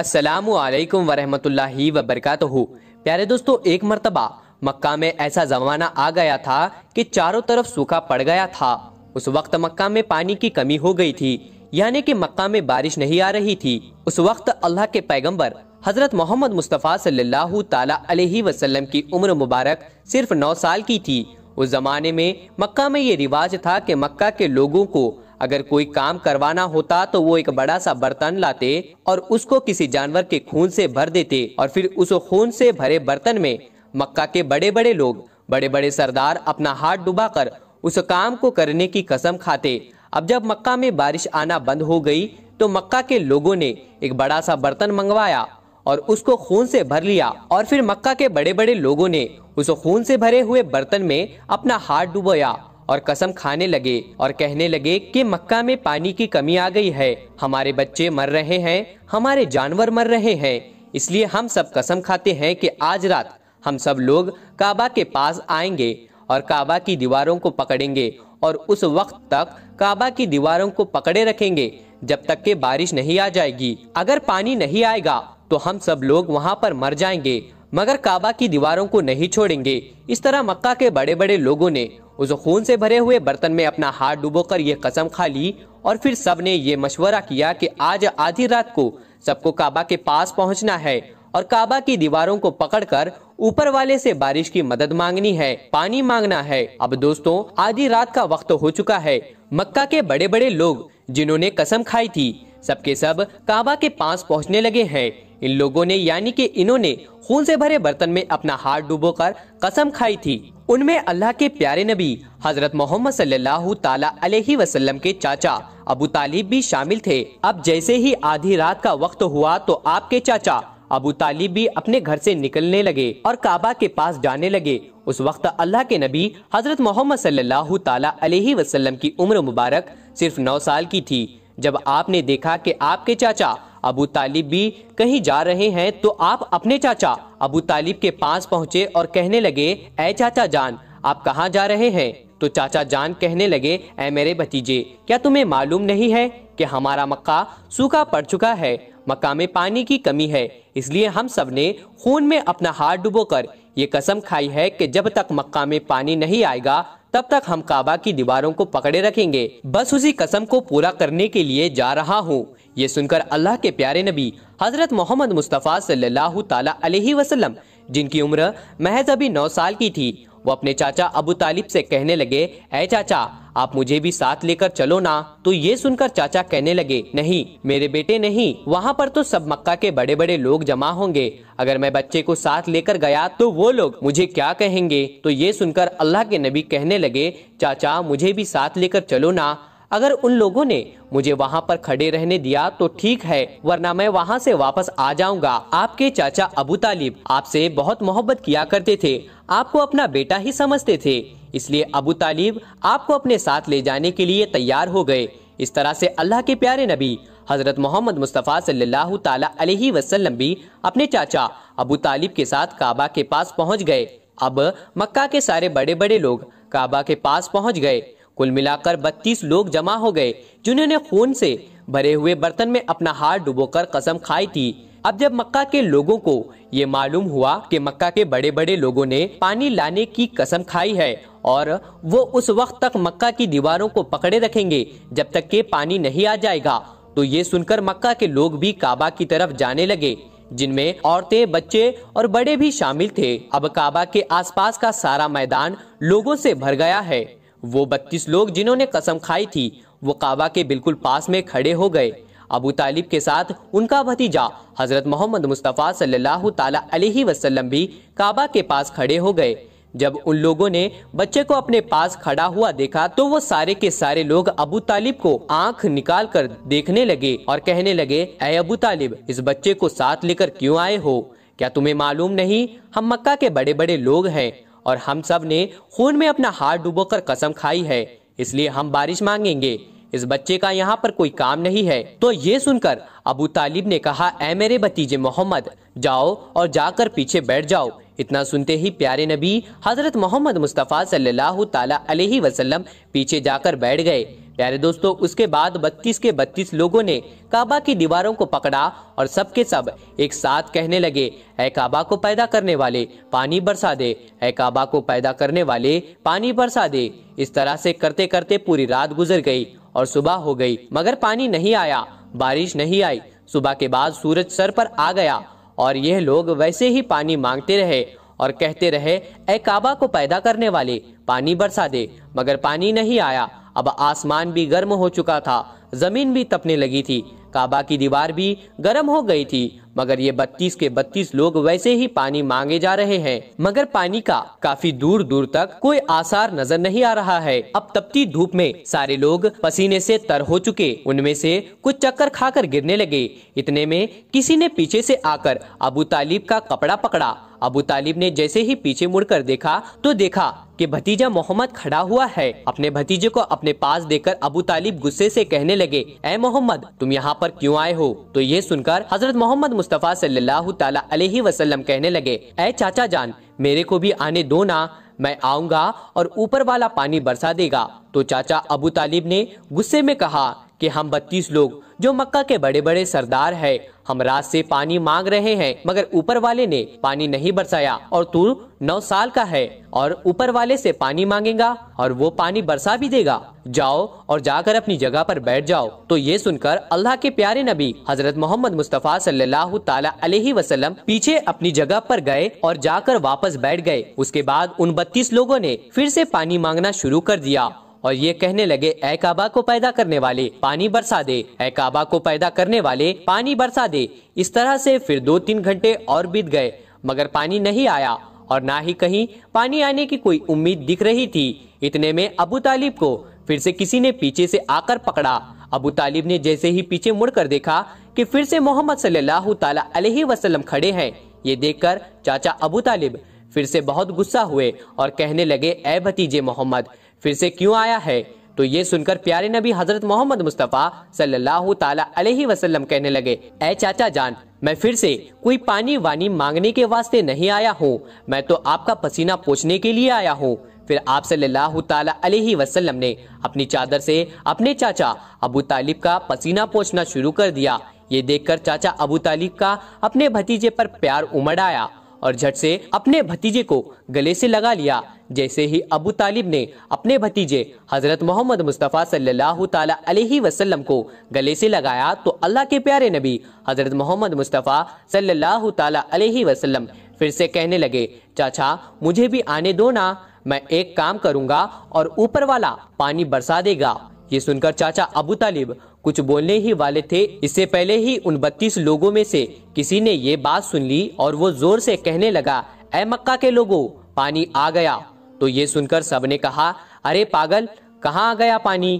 असलकम वरहमल वबरकत प्यारे दोस्तों एक मरतबा मक्का में ऐसा जमाना आ गया था कि चारों तरफ सूखा पड़ गया था उस वक्त मक्का में पानी की कमी हो गई थी यानी कि मक्का में बारिश नहीं आ रही थी उस वक्त अल्लाह के पैगंबर हजरत मोहम्मद मुस्तफ़ा सल्लल्लाहु अलैहि वसल्लम की उम्र मुबारक सिर्फ नौ साल की थी उस जमाने में मक्का में ये रिवाज था कि मक्का के लोगों को अगर कोई काम करवाना होता तो वो एक बड़ा सा बर्तन लाते और उसको किसी जानवर के खून से भर देते और फिर उस खून से भरे बर्तन में मक्का के बड़े बड़े लोग बड़े बड़े सरदार अपना हाथ कर उस काम को करने की कसम खाते अब जब मक्का में बारिश आना बंद हो गई तो मक्का के लोगों ने एक बड़ा सा बर्तन मंगवाया और उसको खून से भर लिया और फिर मक्का के बड़े बड़े लोगों ने उस खून से भरे हुए बर्तन में अपना हाथ डुबोया और कसम खाने लगे और कहने लगे कि मक्का में पानी की कमी आ गई है हमारे बच्चे मर रहे हैं हमारे जानवर मर रहे हैं इसलिए हम सब कसम खाते हैं कि आज रात हम सब लोग काबा के पास आएंगे और काबा की दीवारों को पकड़ेंगे और उस वक्त तक काबा की दीवारों को पकड़े रखेंगे जब तक के बारिश नहीं आ जाएगी अगर पानी नहीं आएगा तो हम सब लोग वहाँ पर मर जाएंगे मगर काबा की दीवारों को नहीं छोड़ेंगे इस तरह मक्का के बड़े बड़े लोगों ने उस खून से भरे हुए बर्तन में अपना हाथ डुबोकर ये कसम खा ली और फिर सब ने ये मशवरा किया कि आज आधी रात को सबको काबा के पास पहुंचना है और काबा की दीवारों को पकड़कर ऊपर वाले से बारिश की मदद मांगनी है पानी मांगना है अब दोस्तों आधी रात का वक्त हो चुका है मक्का के बड़े बड़े लोग जिन्होंने कसम खाई थी सबके सब काबा के पास पहुंचने लगे हैं इन लोगों ने यानी कि इन्होंने खून से भरे बर्तन में अपना हाथ डुबोकर कसम खाई थी उनमें अल्लाह के प्यारे नबी हजरत मोहम्मद सल्लल्लाहु ताला अलैहि वसल्लम के चाचा अबू तालिब भी शामिल थे अब जैसे ही आधी रात का वक्त हुआ तो आपके चाचा अबू तालिब भी अपने घर से निकलने लगे और काबा के पास जाने लगे उस वक्त अल्लाह के नबी हजरत मोहम्मद सल्लल्लाहु ताला अलैहि वसल्लम की उम्र मुबारक सिर्फ नौ साल की थी जब आपने देखा कि आपके चाचा अबू तालिब भी कहीं जा रहे हैं तो आप अपने चाचा अबू तालिब के पास पहुंचे और कहने लगे ए चाचा जान आप कहाँ जा रहे हैं तो चाचा जान कहने लगे ए मेरे भतीजे क्या तुम्हें मालूम नहीं है कि हमारा मक्का सूखा पड़ चुका है मक्का में पानी की कमी है इसलिए हम सब ने खून में अपना हाथ डुबोकर ये कसम खाई है कि जब तक मक्का में पानी नहीं आएगा तब तक हम काबा की दीवारों को पकड़े रखेंगे बस उसी कसम को पूरा करने के लिए जा रहा हूँ ये सुनकर अल्लाह के प्यारे नबी हजरत मोहम्मद मुस्तफ़ा सल्लल्लाहु अलैहि वसल्लम जिनकी उम्र महज अभी नौ साल की थी वो अपने चाचा अबू तालिब से कहने लगे ऐ चाचा आप मुझे भी साथ लेकर चलो ना तो ये सुनकर चाचा कहने लगे नहीं मेरे बेटे नहीं वहाँ पर तो सब मक्का के बड़े बड़े लोग जमा होंगे अगर मैं बच्चे को साथ लेकर गया तो वो लोग मुझे क्या कहेंगे तो ये सुनकर अल्लाह के नबी कहने लगे चाचा मुझे भी साथ लेकर चलो ना अगर उन लोगों ने मुझे वहाँ पर खड़े रहने दिया तो ठीक है वरना मैं वहाँ से वापस आ जाऊँगा आपके चाचा अबू तालिब आपसे बहुत मोहब्बत किया करते थे आपको अपना बेटा ही समझते थे इसलिए अबू तालिब आपको अपने साथ ले जाने के लिए तैयार हो गए इस तरह से अल्लाह के प्यारे नबी हजरत मोहम्मद मुस्तफ़ा सल्लल्लाहु ताला अलैहि वसल्लम भी अपने चाचा अबू तालिब के साथ काबा के पास पहुंच गए अब मक्का के सारे बड़े बड़े लोग काबा के पास पहुंच गए कुल मिलाकर 32 लोग जमा हो गए जिन्होंने खून से भरे हुए बर्तन में अपना हाथ डुबोकर कसम खाई थी अब जब मक्का के लोगों को ये मालूम हुआ कि मक्का के बड़े बड़े लोगों ने पानी लाने की कसम खाई है और वो उस वक्त तक मक्का की दीवारों को पकड़े रखेंगे जब तक के पानी नहीं आ जाएगा तो ये सुनकर मक्का के लोग भी काबा की तरफ जाने लगे जिनमें औरतें बच्चे और बड़े भी शामिल थे अब काबा के आसपास का सारा मैदान लोगों से भर गया है वो बत्तीस लोग जिन्होंने कसम खाई थी वो काबा के बिल्कुल पास में खड़े हो गए अबू तालिब के साथ उनका भतीजा हजरत मोहम्मद मुस्तफ़ा सल्लल्लाहु अलैहि वसल्लम भी काबा के पास खड़े हो गए जब उन लोगों ने बच्चे को अपने पास खड़ा हुआ देखा तो वो सारे के सारे लोग अबू तालिब को आंख निकाल कर देखने लगे और कहने लगे अय अबू तालिब इस बच्चे को साथ लेकर क्यों आए हो क्या तुम्हें मालूम नहीं हम मक्का के बड़े बड़े लोग हैं और हम सब ने खून में अपना हाथ डुबोकर कसम खाई है इसलिए हम बारिश मांगेंगे इस बच्चे का यहाँ पर कोई काम नहीं है तो ये सुनकर अबू तालिब ने कहा ए मेरे भतीजे मोहम्मद जाओ और जाकर पीछे बैठ जाओ इतना सुनते ही प्यारे नबी हजरत मोहम्मद मुस्तफ़ा सल्लल्लाहु ताला अलैहि वसल्लम पीछे जाकर बैठ गए प्यारे दोस्तों उसके बाद 32 के 32 लोगों ने काबा की दीवारों को पकड़ा और सबके सब एक साथ कहने लगे ऐ काबा को पैदा करने वाले पानी बरसा दे ऐ काबा को पैदा करने वाले पानी बरसा दे इस तरह से करते करते पूरी रात गुजर गई और सुबह हो गई मगर पानी नहीं आया बारिश नहीं आई सुबह के बाद सूरज सर पर आ गया और यह लोग वैसे ही पानी मांगते रहे और कहते रहे ऐ काबा को पैदा करने वाले पानी बरसा दे मगर पानी नहीं आया अब आसमान भी गर्म हो चुका था जमीन भी तपने लगी थी काबा की दीवार भी गर्म हो गई थी मगर ये बत्तीस के बत्तीस लोग वैसे ही पानी मांगे जा रहे हैं मगर पानी का काफी दूर दूर तक कोई आसार नजर नहीं आ रहा है अब तपती धूप में सारे लोग पसीने से तर हो चुके उनमें से कुछ चक्कर खाकर गिरने लगे इतने में किसी ने पीछे से आकर अबू तालिब का कपड़ा पकड़ा अबू तालिब ने जैसे ही पीछे मुड़कर देखा तो देखा कि भतीजा मोहम्मद खड़ा हुआ है अपने भतीजे को अपने पास देकर अबू तालिब गुस्से से कहने लगे ए मोहम्मद तुम यहाँ पर क्यों आए हो तो ये सुनकर हजरत मोहम्मद मुस्तफ़ा सल्लल्लाहु अलैहि वसल्लम कहने लगे ए चाचा जान मेरे को भी आने दो ना मैं आऊँगा और ऊपर वाला पानी बरसा देगा तो चाचा अबू तालिब ने गुस्से में कहा कि हम बत्तीस लोग जो मक्का के बड़े बड़े सरदार है हम रात से पानी मांग रहे हैं मगर ऊपर वाले ने पानी नहीं बरसाया और तू नौ साल का है और ऊपर वाले से पानी मांगेगा और वो पानी बरसा भी देगा जाओ और जाकर अपनी जगह पर बैठ जाओ तो ये सुनकर अल्लाह के प्यारे नबी हजरत मोहम्मद मुस्तफ़ा सल्लल्लाहु ताला अलैहि वसल्लम पीछे अपनी जगह पर गए और जाकर वापस बैठ गए उसके बाद उन बत्तीस लोगों ने फिर से पानी मांगना शुरू कर दिया और ये कहने लगे ए काबा को पैदा करने वाले पानी बरसा दे ए काबा को पैदा करने वाले पानी बरसा दे इस तरह से फिर दो तीन घंटे और बीत गए मगर पानी नहीं आया और ना ही कहीं पानी आने की कोई उम्मीद दिख रही थी इतने में अबू तालिब को फिर से किसी ने पीछे से आकर पकड़ा अबू तालिब ने जैसे ही पीछे मुड़कर देखा कि फिर से मोहम्मद सल्लल्लाहु अलैहि वसल्लम खड़े हैं ये देखकर चाचा अबू तालिब फिर से बहुत गुस्सा हुए और कहने लगे ए भतीजे मोहम्मद फिर से क्यों आया है तो ये सुनकर प्यारे नबी हजरत मोहम्मद मुस्तफ़ा सल्लल्लाहु ताला अलैहि वसल्लम कहने लगे ए चाचा जान मैं फिर से कोई पानी वानी मांगने के वास्ते नहीं आया हूँ मैं तो आपका पसीना पोछने के लिए आया हूँ फिर आप सल्लल्लाहु ताला अलैहि वसल्लम ने अपनी चादर से अपने चाचा अबू तालिब का पसीना पोछना शुरू कर दिया ये देखकर चाचा अबू तालिब का अपने भतीजे पर प्यार उमड़ आया और झट से अपने भतीजे को गले से लगा लिया जैसे ही अबू तालिब ने अपने भतीजे हजरत मोहम्मद मुस्तफ़ा सल्लल्लाहु ताला अलैहि वसल्लम को गले से लगाया तो अल्लाह के प्यारे नबी हजरत मोहम्मद मुस्तफ़ा सल्लल्लाहु ताला अलैहि वसल्लम फिर से कहने लगे चाचा मुझे भी आने दो ना मैं एक काम करूँगा और ऊपर वाला पानी बरसा देगा ये सुनकर चाचा अबू तालिब कुछ बोलने ही वाले थे इससे पहले ही उन बत्तीस लोगों में से किसी ने ये बात सुन ली और वो जोर से कहने लगा ए मक्का के लोगों पानी आ गया तो ये सुनकर सब ने कहा अरे पागल कहाँ आ गया पानी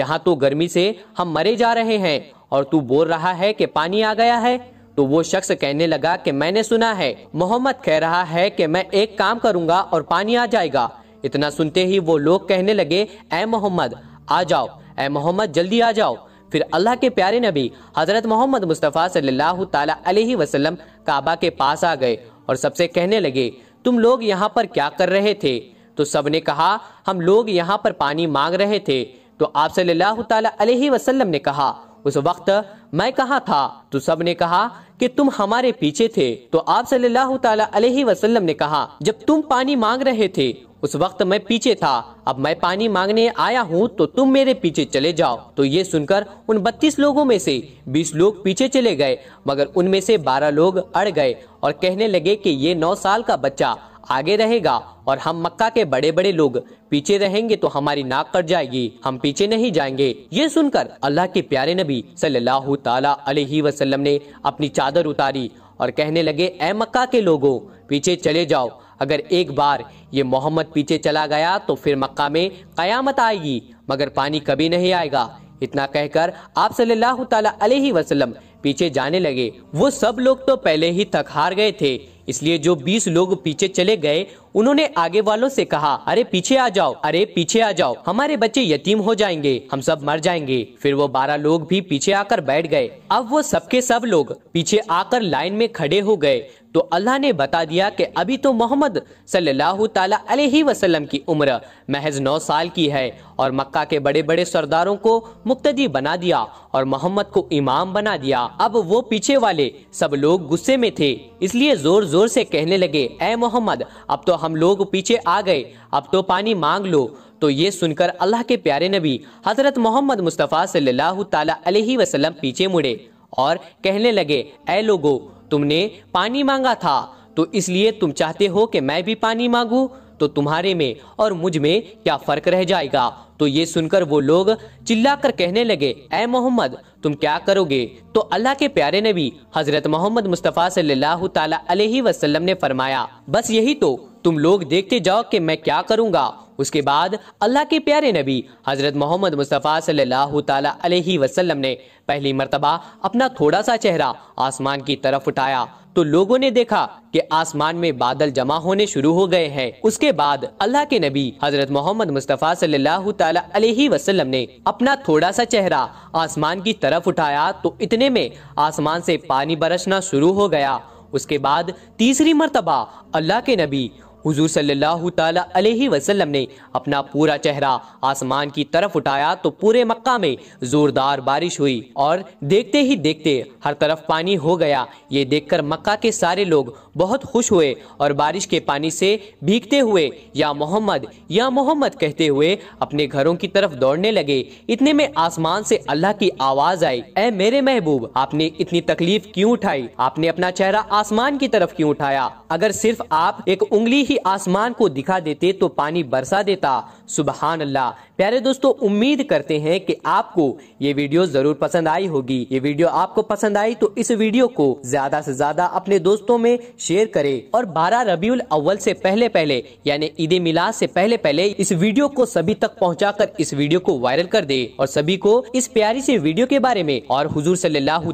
यहाँ तो गर्मी से हम मरे जा रहे हैं और तू बोल रहा है कि पानी आ गया है तो वो शख्स कहने लगा कि मैंने सुना है मोहम्मद कह रहा है कि मैं एक काम करूंगा और पानी आ जाएगा इतना सुनते ही वो लोग कहने लगे ए मोहम्मद आ जाओ ए मोहम्मद जल्दी आ जाओ फिर अल्लाह के प्यारे नबी हज़रत मोहम्मद मुस्तफ़ा सल्लल्लाहु अलैहि वसल्लम काबा के पास आ गए और सबसे कहने लगे तुम लोग यहाँ पर क्या कर रहे थे तो सब ने कहा हम लोग यहाँ पर पानी मांग रहे थे तो आप सल्लल्लाहु अलैहि वसल्लम ने कहा उस वक्त मैं कहा था तो सब ने कहा कि तुम हमारे पीछे थे तो आप सल्लल्लाहु अलैहि वसल्लम ने कहा जब तुम पानी मांग रहे थे उस वक्त मैं पीछे था अब मैं पानी मांगने आया हूँ तो तुम मेरे पीछे चले जाओ तो ये सुनकर उन बत्तीस लोगों में से बीस लोग पीछे चले गए मगर उनमें से बारह लोग अड़ गए और कहने लगे कि ये नौ साल का बच्चा आगे रहेगा और हम मक्का के बड़े बड़े लोग पीछे रहेंगे तो हमारी नाक कट जाएगी हम पीछे नहीं जाएंगे ये सुनकर अल्लाह के प्यारे नबी सल्लल्लाहु ताला अलैहि वसल्लम ने अपनी चादर उतारी और कहने लगे ऐ मक्का के लोगों पीछे चले जाओ अगर एक बार ये मोहम्मद पीछे चला गया तो फिर मक्का में कयामत आएगी मगर पानी कभी नहीं आएगा इतना कहकर आप सल्लल्लाहु ताला अलैहि वसल्लम पीछे जाने लगे वो सब लोग तो पहले ही थक हार गए थे इसलिए जो बीस लोग पीछे चले गए उन्होंने आगे वालों से कहा अरे पीछे आ जाओ अरे पीछे आ जाओ हमारे बच्चे यतीम हो जाएंगे हम सब मर जाएंगे फिर वो बारह लोग भी पीछे आकर बैठ गए अब वो सबके सब लोग पीछे आकर लाइन में खड़े हो गए तो अल्लाह ने बता दिया कि अभी तो मोहम्मद सल्लल्लाहु ताला अलैहि वसल्लम की उम्र महज नौ साल की है और मक्का के बड़े बड़े सरदारों को मुक्तदी बना दिया और मोहम्मद को इमाम बना दिया अब वो पीछे वाले सब लोग गुस्से में थे इसलिए जोर जोर से कहने लगे ए मोहम्मद अब तो हम लोग पीछे आ गए अब तो पानी मांग लो तो ये सुनकर अल्लाह के प्यारे नबी हजरत मोहम्मद मुस्तफ़ा सल्लल्लाहु अलैहि वसल्लम पीछे मुड़े और कहने लगे ए लोगो तुमने पानी मांगा था तो इसलिए तुम चाहते हो कि मैं भी पानी मांगू तो तुम्हारे में और मुझ में क्या फर्क रह जाएगा तो ये सुनकर वो लोग चिल्लाकर कहने लगे ए मोहम्मद तुम क्या करोगे तो अल्लाह के प्यारे नबी हजरत मोहम्मद मुस्तफ़ा सल्लल्लाहु अलैहि वसल्लम ने फरमाया बस यही तो तुम लोग देखते जाओ कि मैं क्या करूँगा उसके बाद अल्लाह के प्यारे नबी हज़रत मोहम्मद मुस्तफ़ा सल्लल्लाहु अलैहि वसल्लम ने पहली मरतबा अपना थोड़ा सा चेहरा आसमान की तरफ उठाया तो लोगों ने देखा कि आसमान में बादल जमा होने शुरू हो गए हैं उसके बाद अल्लाह के नबी हजरत मोहम्मद मुस्तफ़ा सल्लल्लाहु अलैहि वसल्लम ने अपना थोड़ा सा चेहरा आसमान की तरफ उठाया तो इतने में आसमान से पानी बरसना शुरू हो गया उसके बाद तीसरी मरतबा अल्लाह के नबी हुजूर सल्लल्लाहु अलैहि वसल्लम ने अपना पूरा चेहरा आसमान की तरफ उठाया तो पूरे मक्का में जोरदार बारिश हुई और देखते ही देखते हर तरफ पानी हो गया ये देखकर मक्का के सारे लोग बहुत खुश हुए और बारिश के पानी से भीगते हुए या मोहम्मद या मोहम्मद कहते हुए अपने घरों की तरफ दौड़ने लगे इतने में आसमान से अल्लाह की आवाज आई ए मेरे महबूब आपने इतनी तकलीफ क्यों उठाई आपने अपना चेहरा आसमान की तरफ क्यों उठाया अगर सिर्फ आप एक उंगली ही कि आसमान को दिखा देते तो पानी बरसा देता सुबहान अल्लाह प्यारे दोस्तों उम्मीद करते हैं कि आपको ये वीडियो जरूर पसंद आई होगी ये वीडियो आपको पसंद आई तो इस वीडियो को ज्यादा से ज्यादा अपने दोस्तों में शेयर करें और 12 रबीउल अव्वल से पहले पहले यानी ईद मिलाद से पहले पहले इस वीडियो को सभी तक कर इस वीडियो को वायरल कर दे और सभी को इस प्यारी ऐसी वीडियो के बारे में और हजूर सल्लाह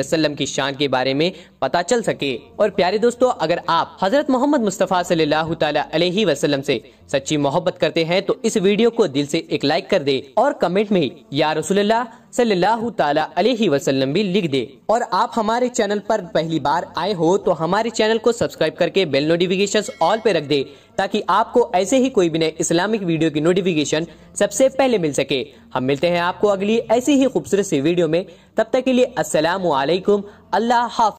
वसलम की शान के बारे में पता चल सके और प्यारे दोस्तों अगर आप हजरत मोहम्मद मुस्तफ़ा सल्लल्लाहु अलैहि वसल्लम से सच्ची मोहब्बत करते हैं तो इस वीडियो को दिल से एक लाइक कर दे और कमेंट में या रसुल्लाह सल्लल्लाहु अलैहि वसल्लम भी लिख दे और आप हमारे चैनल पर पहली बार आए हो तो हमारे चैनल को सब्सक्राइब करके बेल नोटिफिकेशन ऑल पे रख दे ताकि आपको ऐसे ही कोई भी नए इस्लामिक वीडियो की नोटिफिकेशन सबसे पहले मिल सके हम मिलते हैं आपको अगली ऐसी ही खूबसूरत सी वीडियो में तब तक के लिए असलम अल्लाह हाफ